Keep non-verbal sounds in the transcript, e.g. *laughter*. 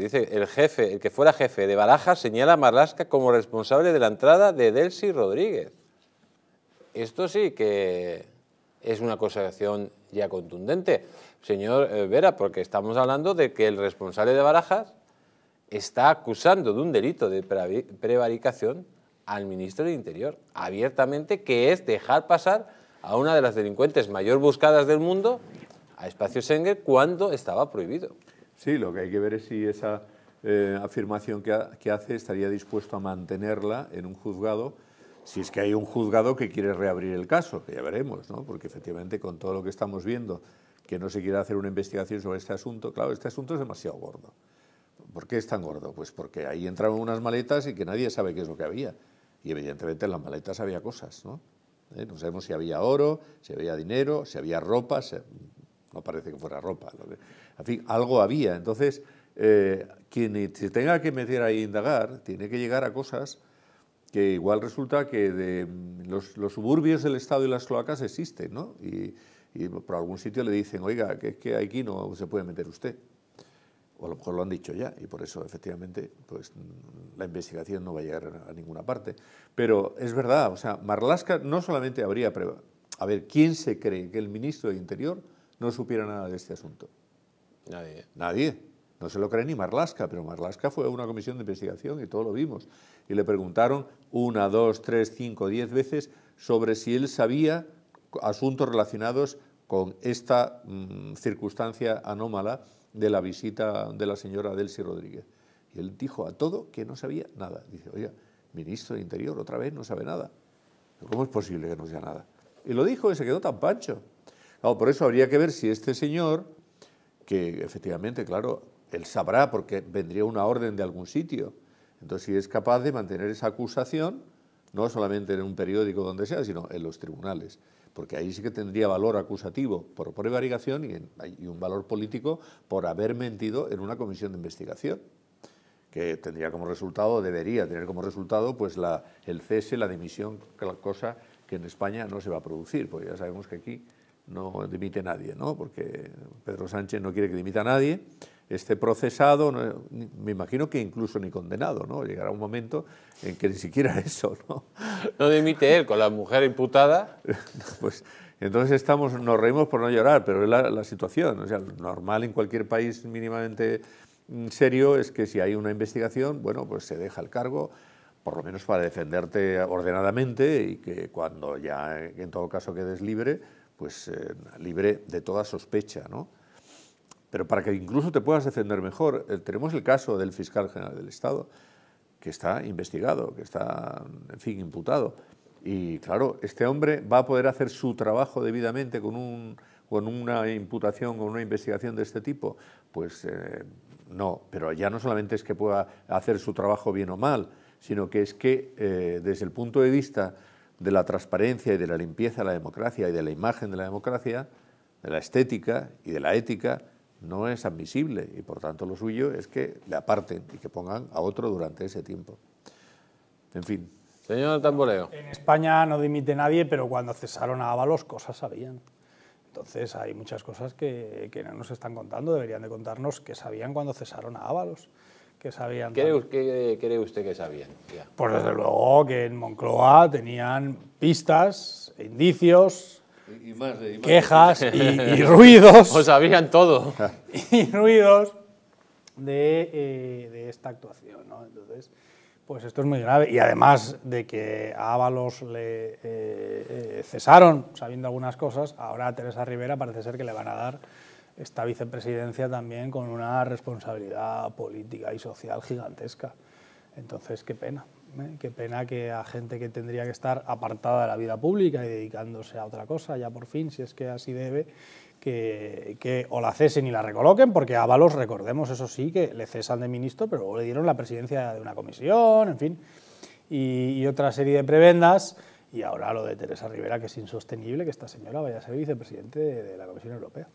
dice, el jefe, el que fuera jefe de Barajas señala a Marlasca como responsable de la entrada de Delcy Rodríguez. Esto sí que es una acusación ya contundente, señor eh, Vera, porque estamos hablando de que el responsable de Barajas está acusando de un delito de prevaricación al ministro del Interior, abiertamente, que es dejar pasar a una de las delincuentes mayor buscadas del mundo a espacio Schengen cuando estaba prohibido. Sí, lo que hay que ver es si esa eh, afirmación que, hace estaría dispuesto a mantenerla en un juzgado, si es que hay un juzgado que quiere reabrir el caso, que ya veremos, ¿no? porque efectivamente con todo lo que estamos viendo, que no se quiere hacer una investigación sobre este asunto, claro, este asunto es demasiado gordo. ¿Por qué es tan gordo? Pues porque ahí entraron unas maletas y que nadie sabe qué es lo que había. Y evidentemente en las maletas había cosas, ¿no? Eh, no sabemos si había oro, si había dinero, si había ropa, si no parece que fuera ropa. En algo había. Entonces, eh, quien se tenga que meter ahí a indagar, tiene que llegar a cosas que igual resulta que de mm, los, suburbios del Estado y las cloacas existen, ¿no? Y, por algún sitio le dicen, oiga, que es que aquí no se puede meter usted. O a lo mejor lo han dicho ya, y por eso efectivamente pues, mm, la investigación no va a llegar a ninguna parte. Pero es verdad, o sea, Marlaska no solamente habría... A ver, ¿quién se cree que el ministro de Interior no supiera nada de este asunto. Nadie. Nadie. No se lo cree ni Marlasca, pero Marlasca fue a una comisión de investigación y todo lo vimos. Y le preguntaron una, dos, tres, cinco, diez veces sobre si él sabía asuntos relacionados con esta mm, circunstancia anómala de la visita de la señora Delsi Rodríguez. Y él dijo a todo que no sabía nada. Dice, oiga, ministro de Interior otra vez no sabe nada. ¿Cómo es posible que no sea nada? Y lo dijo y se quedó tan pancho por eso habría que ver si este señor, que efectivamente, claro, él sabrá porque vendría una orden de algún sitio, entonces si es capaz de mantener esa acusación, no solamente en un periódico donde sea, sino en los tribunales, porque ahí sí que tendría valor acusativo por prevaricación y, un valor político por haber mentido en una comisión de investigación que tendría como resultado, debería tener como resultado, pues el cese, la dimisión, cosa que en España no se va a producir, porque ya sabemos que aquí no dimite nadie, ¿no? porque Pedro Sánchez no quiere que dimita a nadie, esté procesado, me imagino que incluso ni condenado, ¿no? llegará un momento en que ni siquiera *laughs* eso. No, no dimite él con la mujer imputada. *laughs* pues entonces estamos, nos reímos por no llorar, pero es la, situación, o sea, normal en cualquier país mínimamente mm, serio es que si hay una investigación, bueno, pues se deja el cargo por lo menos para defenderte ordenadamente y que cuando ya en todo caso quedes libre, pues eh, libre de toda sospecha, ¿no? Pero para que incluso te puedas defender mejor, eh, tenemos el caso del fiscal general del Estado, que está investigado, que está, en fin, imputado. Y claro, este hombre va a poder hacer su trabajo debidamente con, un, con una imputación, con una investigación de este tipo. Pues eh, no, pero ya no solamente es que pueda hacer su trabajo bien o mal, sino que es que desde el punto de vista de la transparencia y de la limpieza de la democracia y de la imagen de la democracia, de la estética y de la ética, no es admisible y por tanto lo suyo es que le aparten y que pongan a otro durante ese tiempo. En fin. Señor Tamboreo. En España no dimite nadie, pero cuando cesaron a Ábalos cosas sabían. Entonces hay muchas cosas que, no nos están contando, deberían de contarnos que sabían cuando cesaron a Ábalos sabían. ¿Qué cree, usted que sabían? Pues desde luego que en Moncloa tenían pistas, indicios, quejas y, *laughs* ruidos. Pues sabían todo. *laughs* Y ruidos de, eh, esta actuación. Entonces, pues esto es muy grave. Y además de que a Ábalos le eh, eh, cesaron sabiendo algunas cosas, ahora a Teresa Rivera parece ser que le van a dar esta vicepresidencia también con una responsabilidad política y social gigantesca. Entonces, qué pena, ¿eh? qué pena que a gente que tendría que estar apartada de la vida pública y dedicándose a otra cosa, ya por fin, si es que así debe, que, o la cesen y la recoloquen, porque a balos recordemos, eso sí, que le cesan de ministro, pero le dieron la presidencia de una comisión, en fin, y, otra serie de prebendas. Y ahora lo de Teresa Rivera, que es insostenible que esta señora vaya a ser vicepresidente de la Comisión Europea.